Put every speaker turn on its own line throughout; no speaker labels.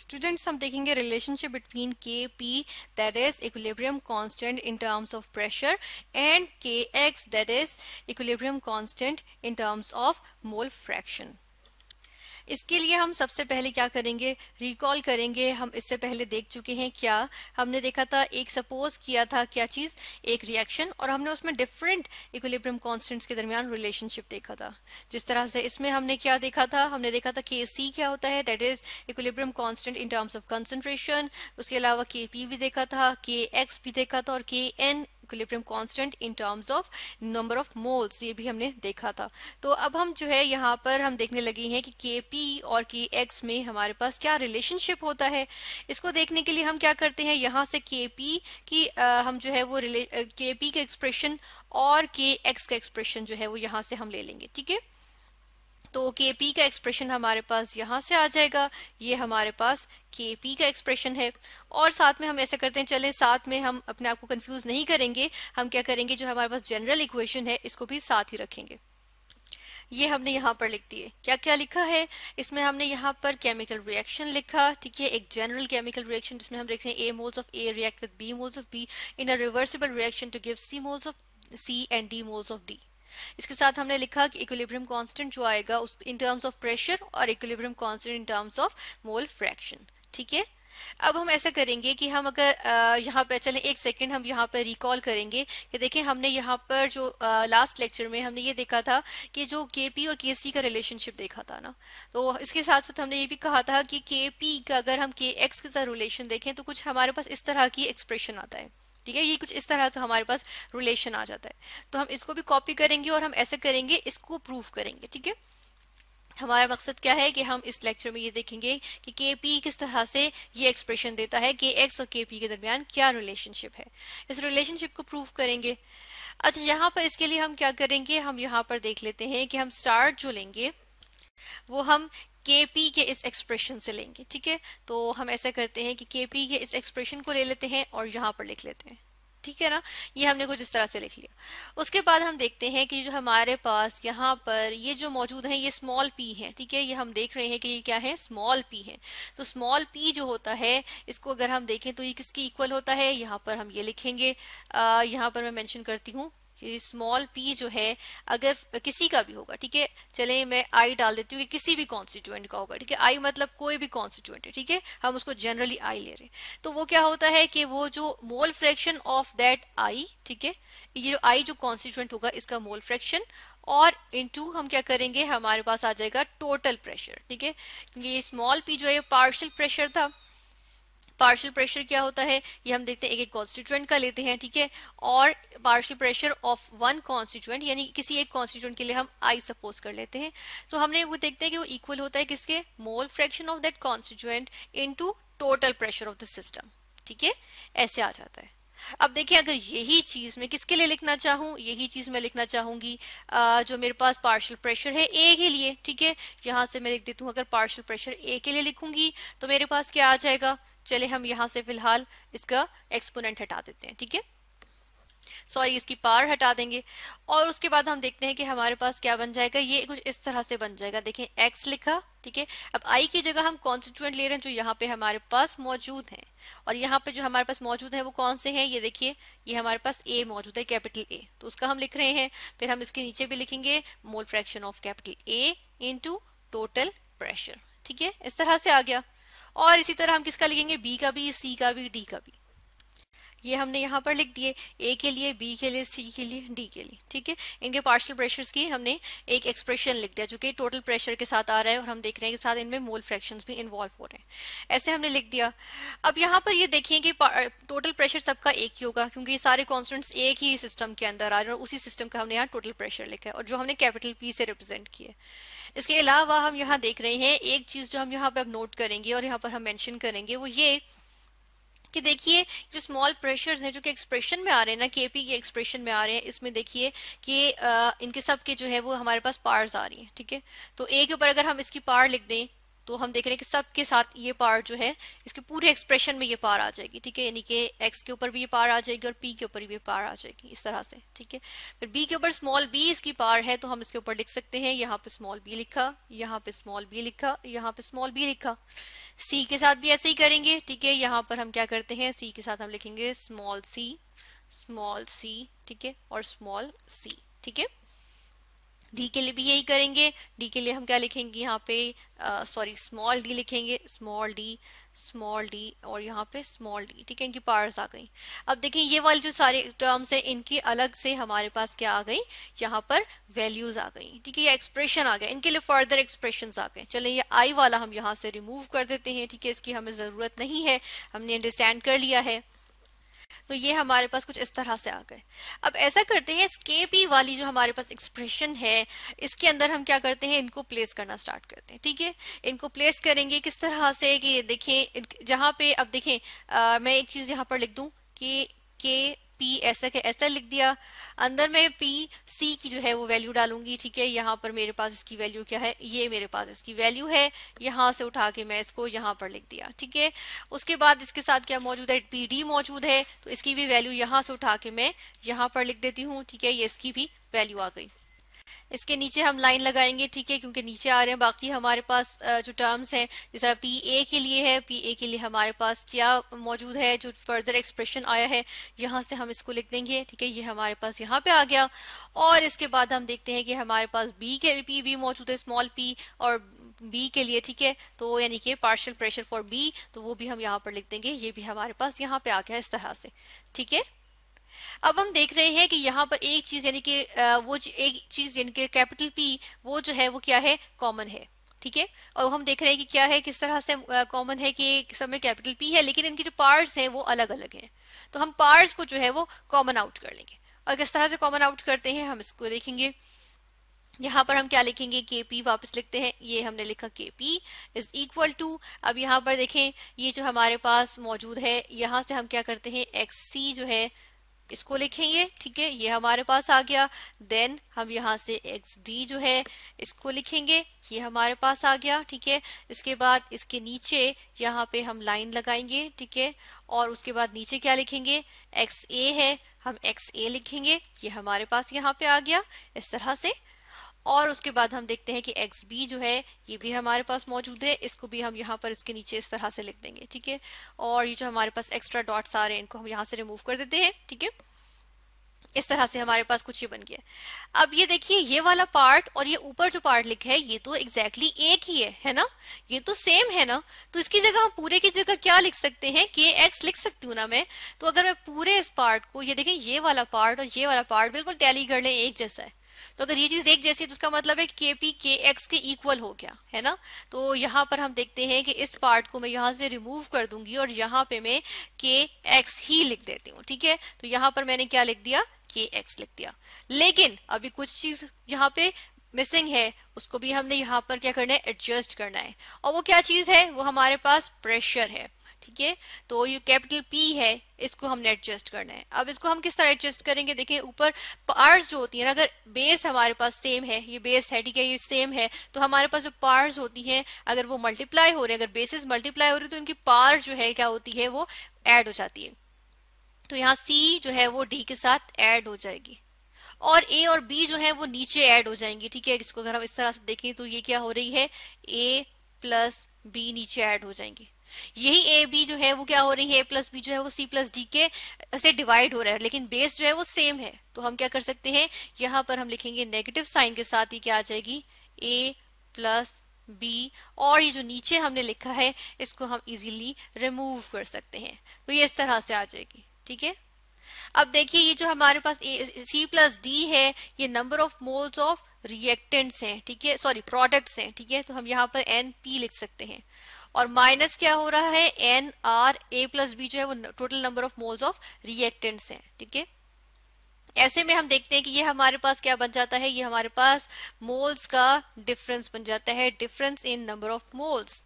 students हम देखेंगे relationship between K P that is equilibrium constant in terms of pressure and K X that is equilibrium constant in terms of mole fraction इसके लिए हम सबसे पहले क्या करेंगे रिकॉल करेंगे हम इससे पहले देख चुके हैं क्या हमने देखा था एक सपोज किया था क्या चीज एक रिएक्शन और हमने उसमें डिफरेंट इक्विलिब्रियम कांस्टेंट्स के दरमियान रिलेशनशिप देखा था जिस तरह से इसमें हमने क्या देखा था हमने देखा था के सी क्या होता है that is equilibrium constant in terms of concentration उसके अलावा के पी भी देखा था के एक्स भी देखा था और K N equilibrium constant in terms of number of moles ये भी हमने देखा था तो अब हम जो है यहाँ पर हम देखने लगे हैं कि के पी और के एक्स में हमारे पास क्या रिलेशनशिप होता है इसको देखने के लिए हम क्या करते हैं यहाँ से के पी की आ, हम जो है वो रिले के पी का एक्सप्रेशन और के एक्स का एक्सप्रेशन जो है वो यहाँ से हम ले लेंगे ठीक है तो के पी का एक्सप्रेशन हमारे पास यहाँ से आ जाएगा ये हमारे पास के पी का एक्सप्रेशन है और साथ में हम ऐसा करते हैं चले साथ में हम अपने आप को कंफ्यूज नहीं करेंगे हम क्या करेंगे जो हमारे पास जनरल इक्वेशन है इसको भी साथ ही रखेंगे ये हमने यहाँ पर लिख दिए क्या क्या लिखा है इसमें हमने यहाँ पर केमिकल रिएक्शन लिखा ठीक है एक जनरल केमिकल रिएक्शन जिसमें हम देख रहे हैं A moles of A react with B moles of B in a reversible reaction to give C moles of C and D moles of D इसके साथ हमने लिखा कि इक्विलिब्रियम कांस्टेंट जो आएगा उस इन टर्म्स ऑफ प्रेशर और equilibrium constant in terms of mole fraction ठीक है अब हम ऐसा करेंगे कि हम अगर यहाँ पर चलें एक सेकंड हम यहाँ पर रिकॉल करेंगे कि देखें हमने यहाँ पर जो आ, लास्ट लेक्चर में हमने ये देखा था कि जो के और के का रिलेशनशिप देखा था ना तो इसके साथ साथ हमने ये भी कहा था कि के का अगर हम के के साथ रिलेशन देखें तो कुछ हमारे पास इस तरह की एक्सप्रेशन आता है ठीक है ये कुछ इस तरह का हमारे पास रिलेशन आ जाता है तो हम इसको भी कॉपी करेंगे और हम ऐसे करेंगे इसको प्रूव करेंगे ठीक है हमारा मकसद क्या है कि हम इस लेक्चर में ये देखेंगे कि के पी किस तरह से ये एक्सप्रेशन देता है के एक्स और के पी के दरमियान क्या रिलेशनशिप है इस रिलेशनशिप को प्रूव करेंगे अच्छा यहाँ पर इसके लिए हम क्या करेंगे हम यहाँ पर देख लेते हैं कि हम स्टार्ट जो लेंगे वो हम के पी के इस एक्सप्रेशन से लेंगे ठीक है तो हम ऐसा करते हैं कि के पी के इस एक्सप्रेशन को ले लेते हैं और यहाँ पर लिख लेते हैं ठीक है ना ये हमने कुछ इस तरह से लिख लिया उसके बाद हम देखते हैं कि जो हमारे पास यहाँ पर ये जो मौजूद है ये स्मॉल पी है ठीक है ये हम देख रहे हैं कि ये क्या है स्मॉल पी है तो स्मॉल पी जो होता है इसको अगर हम देखें तो ये किसके इक्वल होता है यहाँ पर हम ये लिखेंगे अः यहाँ पर मैं मेंशन करती हूँ स्मॉल पी जो है अगर किसी का भी होगा ठीक है चले मैं आई डाल देती हूँ कि किसी भी कॉन्स्टिट्यूएंट का होगा ठीक है आई मतलब कोई भी कॉन्स्टिट्यूएंट है ठीक है हम उसको जनरली आई ले रहे हैं तो वो क्या होता है कि वो जो mole fraction of that I ठीक है ये जो आई जो कॉन्स्टिट्यूएंट होगा इसका मोल फ्रैक्शन और टू हम क्या करेंगे हमारे पास आ जाएगा टोटल प्रेशर ठीक है क्योंकि ये स्मॉल पी जो है पार्शियल प्रेशर था पार्शियल प्रेशर क्या होता है ये हम देखते हैं एक एक कॉन्स्टिट्यूएंट का लेते हैं ठीक है और partial pressure of one constituent यानी किसी एक कॉन्स्टिट्यूएंट के लिए हम आई सपोज कर लेते हैं तो हमने वो देखते हैं कि वो इक्वल होता है किसके mole fraction of that constituent into total pressure of the system ठीक है ऐसे आ जाता है अब देखिए अगर यही चीज मैं किसके लिए लिखना चाहूँ यही चीज मैं लिखना चाहूंगी जो मेरे पास पार्शियल प्रेशर है ए के लिए ठीक है यहां से मैं लिख देती हूँ अगर पार्शियल प्रेशर ए के लिए लिखूंगी तो मेरे पास क्या आ जाएगा चले हम यहां से फिलहाल इसका एक्सपोनेंट हटा देते हैं ठीक है सॉरी इसकी पार हटा देंगे और उसके बाद हम देखते हैं कि हमारे पास क्या बन जाएगा ये कुछ इस तरह से बन जाएगा देखें x लिखा ठीक है अब i की जगह हम कॉन्स्टिट्यूएंट ले रहे हैं जो यहाँ पे हमारे पास मौजूद हैं और यहाँ पे जो हमारे पास मौजूद है वो कौन से हैं ये देखिए ये हमारे पास a मौजूद है कैपिटल a तो उसका हम लिख रहे हैं फिर हम इसके नीचे भी लिखेंगे mole fraction of capital a into total pressure ठीक है इस तरह से आ गया और इसी तरह हम किसका लिखेंगे बी का भी सी का भी डी का भी ये हमने यहाँ पर लिख दिए ए के लिए बी के लिए सी के लिए डी के लिए ठीक है इनके पार्शियल प्रेशर्स की हमने एक एक्सप्रेशन लिख दिया जो कि टोटल प्रेशर के साथ आ रहा है और हम देख रहे हैं कि साथ इनमें मोल फ्रैक्शन भी इन्वॉल्व हो रहे हैं ऐसे हमने लिख दिया अब यहाँ पर ये देखिए कि टोटल प्रेशर सबका एक ही होगा क्योंकि ये सारे कॉन्स्टेंट्स एक ही सिस्टम के अंदर आ रहे हैं और उसी सिस्टम का हमने यहाँ टोटल प्रेशर लिखा है और जो हमने कैपिटल पी से रिप्रेजेंट किया इसके अलावा हम यहाँ देख रहे हैं एक चीज जो हम यहाँ पे अब नोट करेंगे और यहाँ पर हम मैंशन करेंगे वो ये कि देखिए जो स्मॉल प्रेशर्स हैं जो कि एक्सप्रेशन में आ रहे हैं ना केपी के एक्सप्रेशन में आ रहे हैं इसमें देखिए कि इनके सब के जो है वो हमारे पास पार्स आ रही है ठीक है तो ए के ऊपर अगर हम इसकी पार लिख दें तो हम देख रहे हैं कि सबके साथ ये पार जो है इसके पूरे एक्सप्रेशन में ये पार आ जाएगी ठीक है यानी कि एक्स के ऊपर भी ये पार आ जाएगी और पी के ऊपर भी ये पार आ जाएगी इस तरह से ठीक है फिर बी के ऊपर स्मॉल बी इसकी पार है तो हम इसके ऊपर लिख सकते हैं यहाँ पे स्मॉल बी लिखा यहाँ पे स्मॉल बी लिखा यहाँ पे स्मॉल बी लिखा सी के साथ भी ऐसे ही करेंगे ठीक है यहाँ पर हम क्या करते हैं सी के साथ हम लिखेंगे स्मॉल सी स्मॉल सी ठीक है और स्मॉल सी ठीक है डी के लिए भी यही करेंगे डी के लिए हम क्या लिखेंगे यहाँ पे सॉरी स्मॉल डी लिखेंगे स्मॉल डी स्मॉल डी और यहाँ पे स्मॉल डी ठीक है इनकी पार्स आ गई अब देखिए ये वाले जो सारे टर्म्स हैं इनकी अलग से हमारे पास क्या आ गई यहाँ पर वैल्यूज आ गई ठीक है ये एक्सप्रेशन आ गया इनके लिए फर्दर एक्सप्रेशन आ गए चले ये आई वाला हम यहाँ से रिमूव कर देते हैं ठीक है इसकी हमें जरूरत नहीं है हमने अंडरस्टैंड कर लिया है तो ये हमारे पास कुछ इस तरह से आ गए अब ऐसा करते हैं इस के पी वाली जो हमारे पास एक्सप्रेशन है इसके अंदर हम क्या करते हैं इनको प्लेस करना स्टार्ट करते हैं ठीक है इनको प्लेस करेंगे किस तरह से कि देखें जहां पे अब देखें आ, मैं एक चीज यहाँ पर लिख दूं कि के पी ऐसा के ऐसा लिख दिया अंदर मैं पी सी की जो है वो वैल्यू डालूंगी ठीक है यहाँ पर मेरे पास इसकी वैल्यू क्या है ये मेरे पास इसकी वैल्यू है यहाँ से उठा के मैं इसको यहाँ पर लिख दिया ठीक है उसके बाद इसके साथ क्या मौजूद है पी डी मौजूद है तो इसकी भी वैल्यू यहाँ से उठा के मैं यहाँ पर लिख देती हूँ ठीक है ये इसकी भी वैल्यू आ गई इसके नीचे हम लाइन लगाएंगे ठीक है क्योंकि नीचे आ रहे हैं बाकी हमारे पास जो टर्म्स हैं जिस तरह पी ए के लिए है पी ए के लिए हमारे पास क्या मौजूद है जो फर्दर एक्सप्रेशन आया है यहाँ से हम इसको लिख देंगे ठीक है ये हमारे पास यहाँ पे आ गया और इसके बाद हम देखते हैं कि हमारे पास बी के पी भी मौजूद है स्मॉल पी और बी के लिए ठीक है तो यानी कि पार्शियल प्रेशर फॉर बी तो वो भी हम यहाँ पर लिख देंगे ये भी हमारे पास यहाँ पे आ गया इस तरह से ठीक है अब हम देख रहे हैं कि यहाँ पर एक चीज यानी कि वो एक चीज यानी कि कैपिटल पी वो जो है वो क्या है कॉमन है ठीक है और हम देख रहे हैं कि क्या है किस तरह से कॉमन है कि सब में कैपिटल पी है लेकिन इनके जो पार्ट्स हैं वो अलग अलग हैं तो हम पार्ट्स को जो है वो कॉमन आउट कर लेंगे और किस तरह से कॉमन आउट करते हैं हम इसको देखेंगे यहाँ पर हम क्या लिखेंगे के पी वापस लिखते हैं ये हमने लिखा के पी इज इक्वल टू अब यहाँ पर देखें ये जो हमारे पास मौजूद है यहाँ से हम क्या करते हैं एक्स सी जो है इसको लिखेंगे ठीक है ये हमारे पास आ गया देन हम यहाँ से एक्स डी जो है इसको लिखेंगे ये हमारे पास आ गया ठीक है इसके बाद इसके नीचे यहाँ पे हम लाइन लगाएंगे ठीक है और उसके बाद नीचे क्या लिखेंगे एक्स ए है हम एक्स ए लिखेंगे ये हमारे पास यहाँ पे आ गया इस तरह से और उसके बाद हम देखते हैं कि एक्स बी जो है ये भी हमारे पास मौजूद है इसको भी हम यहाँ पर इसके नीचे इस तरह से लिख देंगे ठीक है और ये जो हमारे पास एक्स्ट्रा डॉट्स आ रहे हैं इनको हम यहाँ से रिमूव कर देते हैं ठीक है इस तरह से हमारे पास कुछ ये बन गया अब ये देखिए ये वाला पार्ट और ये ऊपर जो पार्ट लिखा है ये तो एग्जैक्टली exactly एक ही है है ना ये तो सेम है ना तो इसकी जगह हम पूरे की जगह क्या लिख सकते हैं के एक्स लिख सकती हूँ ना मैं तो अगर मैं पूरे इस पार्ट को ये देखें ये वाला पार्ट और ये वाला पार्ट बिल्कुल टैली कर ले एक जैसा है तो अगर ये चीज एक जैसी है तो उसका मतलब है के पी के एक्स के इक्वल हो गया है ना तो यहाँ पर हम देखते हैं कि इस पार्ट को मैं यहाँ से रिमूव कर दूंगी और यहाँ पे मैं के एक्स ही लिख देती हूँ ठीक है तो यहाँ पर मैंने क्या लिख दिया के एक्स लिख दिया लेकिन अभी कुछ चीज यहाँ पे मिसिंग है उसको भी हमने यहाँ पर क्या करना है एडजस्ट करना है और वो क्या चीज है वो हमारे पास प्रेशर है ठीक है तो ये कैपिटल पी है इसको हमने एडजस्ट करना है अब इसको हम किस तरह एडजस्ट करेंगे देखिए ऊपर पार्स जो होती है ना अगर बेस हमारे पास सेम है ये बेस है ठीक है ये सेम है तो हमारे पास जो पार्स होती हैं अगर वो मल्टीप्लाई हो रहे हैं अगर बेसिस मल्टीप्लाई हो रही है तो उनकी पार जो है क्या होती है वो एड हो जाती है तो यहाँ सी जो है वो डी के साथ एड हो जाएगी और ए और बी जो है वो नीचे एड हो जाएंगे ठीक है इसको अगर हम इस तरह से देखें तो ये क्या हो रही है ए प्लस बी नीचे ऐड हो जाएंगे यही ए बी जो है वो क्या हो रही है ए प्लस बी जो है वो सी प्लस डी के से डिवाइड हो रहा है लेकिन बेस जो है वो सेम है तो हम क्या कर सकते हैं यहां पर हम लिखेंगे नेगेटिव साइन के साथ ही क्या आ जाएगी ए प्लस बी और ये जो नीचे हमने लिखा है इसको हम इजीली रिमूव कर सकते हैं तो ये इस तरह से आ जाएगी ठीक है अब देखिए ये जो हमारे पास सी प्लस डी है ये number of moles of reactants हैं ठीक है सॉरी प्रोडक्ट्स हैं ठीक है तो हम यहाँ पर एन पी लिख सकते हैं और माइनस क्या हो रहा है N R A plus B जो है वो total number of moles of reactants हैं ठीक है ऐसे में हम देखते हैं कि ये हमारे पास क्या बन जाता है ये हमारे पास मोल्स का डिफरेंस बन जाता है difference in number of moles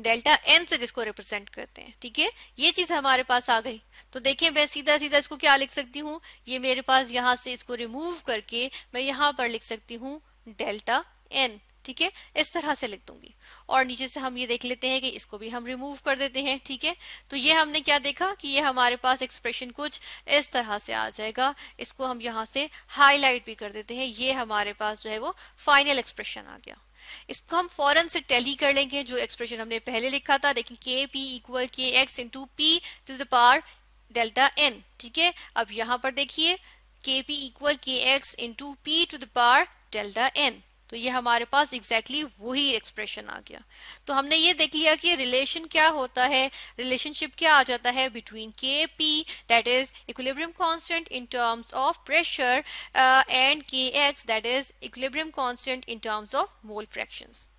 delta N से जिसको रिप्रेजेंट करते हैं ठीक है ये चीज हमारे पास आ गई तो देखिये मैं सीधा सीधा इसको क्या लिख सकती हूँ ये मेरे पास यहाँ से इसको रिमूव करके मैं यहाँ पर लिख सकती हूँ डेल्टा एन ठीक है इस तरह से लिख दूंगी और नीचे से हम ये देख लेते हैं कि इसको भी हम रिमूव कर देते हैं ठीक है तो ये हमने क्या देखा कि ये हमारे पास एक्सप्रेशन कुछ इस तरह से आ जाएगा इसको हम यहाँ से हाईलाइट भी कर देते हैं ये हमारे पास जो है वो फाइनल एक्सप्रेशन आ गया इसको हम फॉरन से टेली कर लेंगे जो एक्सप्रेशन हमने पहले लिखा था देखिए K P equal K X into P to the power delta N ठीक है अब यहां पर देखिए K P equal K X into P to the power delta N तो ये हमारे पास एग्जैक्टली exactly वही एक्सप्रेशन आ गया तो हमने ये देख लिया कि रिलेशन क्या होता है रिलेशनशिप क्या आ जाता है between K P that is equilibrium constant in terms of pressure and K X that is equilibrium constant in terms of mole fractions